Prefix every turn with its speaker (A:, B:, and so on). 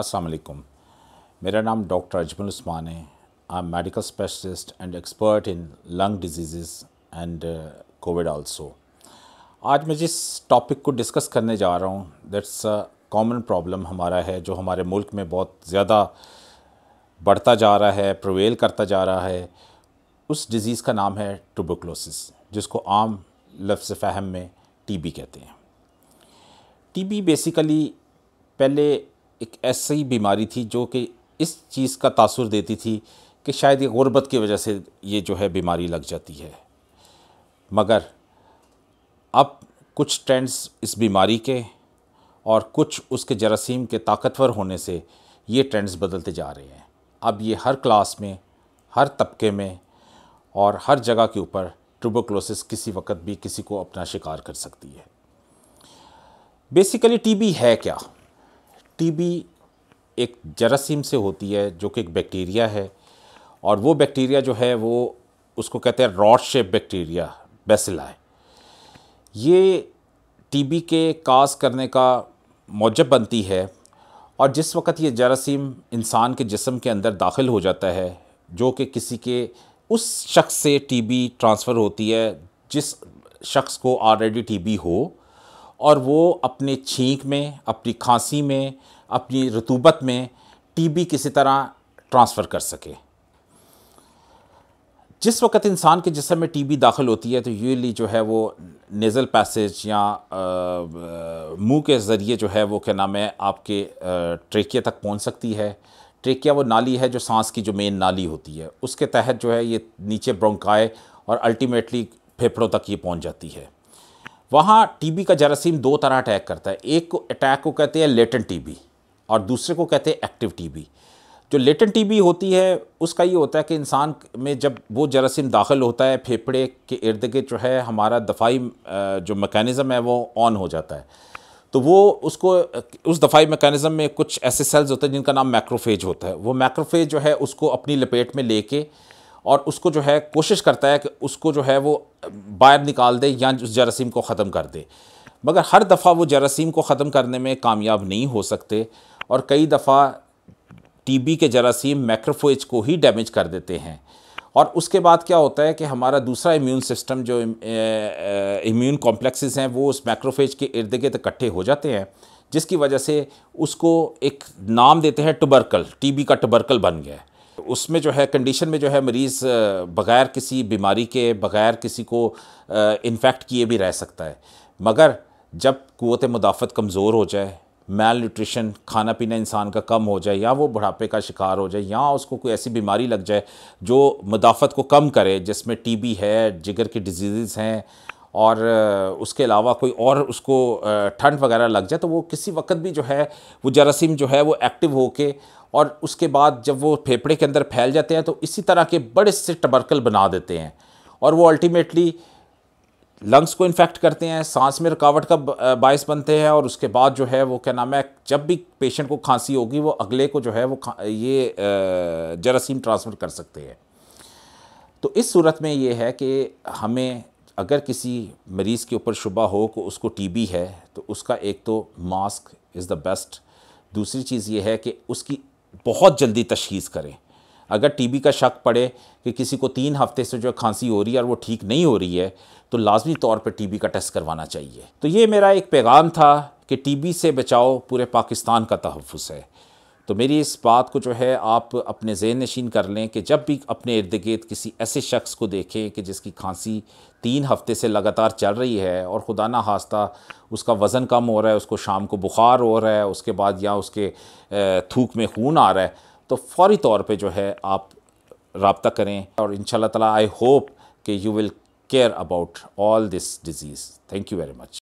A: असलकुम मेरा नाम डॉक्टर अजमल उस्मान है I am medical specialist and expert in lung disease and Covid also आज मैं जिस टॉपिक को डिस्कस करने जा रहा हूँ दैट्स अ कॉमन प्रॉब्लम हमारा है जो हमारे मुल्क में बहुत ज़्यादा बढ़ता जा रहा है प्रवेल करता जा रहा है उस डिज़ीज़ का नाम है ट्यूबोक्लोसिस जिसको आम लफ्ज़ फहम में टीबी कहते हैं टीबी बेसिकली पहले एक ऐसी बीमारी थी जो कि इस चीज़ का तासुर देती थी कि शायद ये गुरबत की वजह से ये जो है बीमारी लग जाती है मगर अब कुछ ट्रेंड्स इस बीमारी के और कुछ उसके जरासीम के ताकतवर होने से ये ट्रेंड्स बदलते जा रहे हैं अब ये हर क्लास में हर तबके में और हर जगह के ऊपर ट्यूबोक्लोसिस किसी वक्त भी किसी को अपना शिकार कर सकती है बेसिकली टीबी है क्या टीबी एक जरासीम से होती है जो कि एक बैक्टीरिया है और वो बैक्टीरिया जो है वो उसको कहते हैं रॉड शेप बैक्टीरिया है ये टीबी के काज करने का मौजब बनती है और जिस वक्त ये जरासीम इंसान के जिसम के अंदर दाखिल हो जाता है जो कि किसी के उस शख्स से टीबी ट्रांसफ़र होती है जिस शख्स को ऑलरेडी टीबी हो और वो अपने छींक में अपनी खांसी में अपनी रतूबत में टीबी किसी तरह ट्रांसफ़र कर सके जिस वक्त इंसान के जिसम में टीबी दाखिल होती है तो यूली जो है वो नेज़ल पैसेज या मुंह के ज़रिए जो है वो क्या नाम है आपके ट्रेकिया तक पहुंच सकती है ट्रेकिया वो नाली है जो सांस की जो मेन नाली होती है उसके तहत जो है ये नीचे ब्रोंकाए और अल्टीमेटली फेफड़ों तक ये पहुंच जाती है वहाँ टीबी का जरासीम दो तरह अटैक करता है एक को अटैक को कहते हैं लेटेंट टीबी और दूसरे को कहते हैं एक्टिव टीबी जो टी टीबी होती है उसका ये होता है कि इंसान में जब वो जरासीम दाखिल होता है फेफड़े के इर्द गिर्द जो है हमारा दफाई जो मैकेनिज़्म है वो ऑन हो जाता है तो वो उसको उस दफाई मैकेनिज़्म में कुछ ऐसे सेल्स होते हैं जिनका नाम मैक्रोफेज होता है वो मैक्रोफेज जो है उसको अपनी लपेट में लेके और उसको जो है कोशिश करता है कि उसको जो है वो बाहर निकाल दे या उस जरासीम को ख़त्म कर दे मगर हर दफ़ा वो जरासीम को ख़त्म करने में कामयाब नहीं हो सकते और कई दफ़ा टीबी के जरासीम मैक्रोफोज को ही डैमेज कर देते हैं और उसके बाद क्या होता है कि हमारा दूसरा इम्यून सिस्टम जो इम्यून कॉम्प्लेक्सेस हैं वो उस मैक्रोफेज के इर्द गिर्द इकट्ठे हो जाते हैं जिसकी वजह से उसको एक नाम देते हैं टुबरकल टीबी का टुबरकल बन गया उसमें जो है कंडीशन में जो है मरीज़ बग़ैर किसी बीमारी के बग़ैर किसी को इन्फेक्ट किए भी रह सकता है मगर जब क़त मुदाफ़त कमज़ोर हो जाए मेल न्यूट्रिशन खाना पीना इंसान का कम हो जाए या वो बुढ़ापे का शिकार हो जाए या उसको कोई ऐसी बीमारी लग जाए जो मुदाफ़त को कम करे जिसमें टीबी है जिगर की डिजीज़ हैं और उसके अलावा कोई और उसको ठंड वगैरह लग जाए तो वो किसी वक्त भी जो है वो जरासीम जो है वो एक्टिव हो के और उसके बाद जब वो फेफड़े के अंदर फैल जाते हैं तो इसी तरह के बड़े से टबरकल बना देते हैं और वो अल्टीमेटली लंग्स को इन्फेक्ट करते हैं सांस में रुकावट का बायस बनते हैं और उसके बाद जो है वो क्या नाम है जब भी पेशेंट को खांसी होगी वो अगले को जो है वो ये जरासीम ट्रांसफ़र कर सकते हैं तो इस सूरत में ये है कि हमें अगर किसी मरीज़ के ऊपर शुबा हो को उसको टीबी है तो उसका एक तो मास्क इज़ द बेस्ट दूसरी चीज़ ये है कि उसकी बहुत जल्दी तशीस करें अगर टीबी का शक पड़े कि किसी को तीन हफ्ते से जो खांसी हो रही है और वो ठीक नहीं हो रही है तो लाजमी तौर पर टीबी का टेस्ट करवाना चाहिए तो ये मेरा एक पैगाम था कि टीबी से बचाओ पूरे पाकिस्तान का तहफ़ है तो मेरी इस बात को जो है आप अपने जेन नशीन कर लें कि जब भी अपने इर्द गिर्द किसी ऐसे शख्स को देखें कि जिसकी खांसी तीन हफ्ते से लगातार चल रही है और खुदा ना हास्ता उसका वज़न कम हो रहा है उसको शाम को बुखार हो रहा है उसके बाद या उसके थूक में खून आ रहा है तो फौरी तौर पे जो है आप रबता करें और इन ताला आई होप कि you will care about all this disease thank you very much